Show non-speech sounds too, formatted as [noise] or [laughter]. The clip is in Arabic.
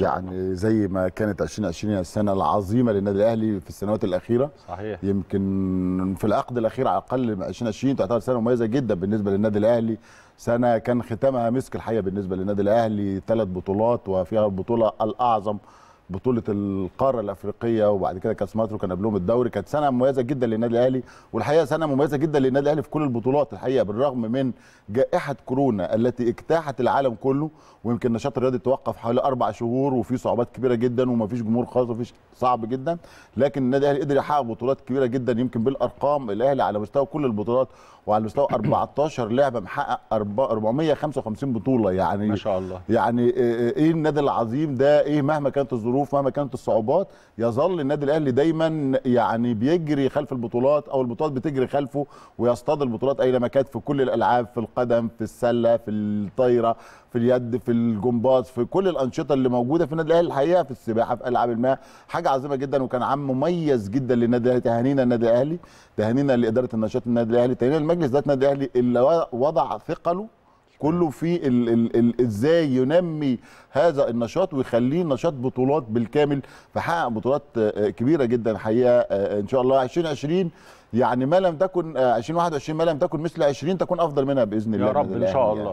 يعني زي ما كانت 2020 السنه العظيمه للنادي الاهلي في السنوات الاخيره صحيح يمكن في العقد الاخير على الاقل 2020 تعتبر سنه مميزه جدا بالنسبه للنادي الاهلي سنه كان ختامها مسك الحقيقه بالنسبه للنادي الاهلي ثلاث بطولات وفيها البطوله الاعظم بطوله القاره الافريقيه وبعد كده كاس مصر وكان قبلهم الدوري كانت سنه مميزه جدا للنادي الاهلي والحقيقه سنه مميزه جدا للنادي الاهلي في كل البطولات الحقيقه بالرغم من جائحه كورونا التي اجتاحت العالم كله ويمكن النشاط الرياضي توقف حوالي اربع شهور وفي صعوبات كبيره جدا ومفيش جمهور خالص ومفيش صعب جدا لكن النادي الاهلي قدر يحقق بطولات كبيره جدا يمكن بالارقام الاهلي على مستوى كل البطولات وعلى مستوى 14 [coughs] لعبه محقق 455 بطوله يعني ما شاء الله يعني آه، آه، ايه النادي العظيم ده ايه مهما كانت الظروف الظروف مهما كانت الصعوبات يظل النادي الاهلي دايما يعني بيجري خلف البطولات او البطولات بتجري خلفه ويصطاد البطولات اينما كانت في كل الالعاب في القدم في السله في الطايره في اليد في الجمباز في كل الانشطه اللي موجوده في النادي الاهلي الحقيقه في السباحه في العاب الماء حاجه عظيمه جدا وكان عام مميز جدا للنادي الاهلي تهانينا النادي الاهلي تهانينا لاداره النشاط النادي الاهلي تهانينا لمجلس ذات النادي الاهلي اللي وضع ثقله كله في ال ال ال ازاي ينمي هذا النشاط ويخليه نشاط بطولات بالكامل فحقق بطولات آه، آه، كبيره جدا حقيقه آه، ان شاء الله 2020 يعني ما لم تكن 2021 ما لم تكن مثل 20 تكون افضل منها باذن الله يا رب ان شاء يعني. الله يعني.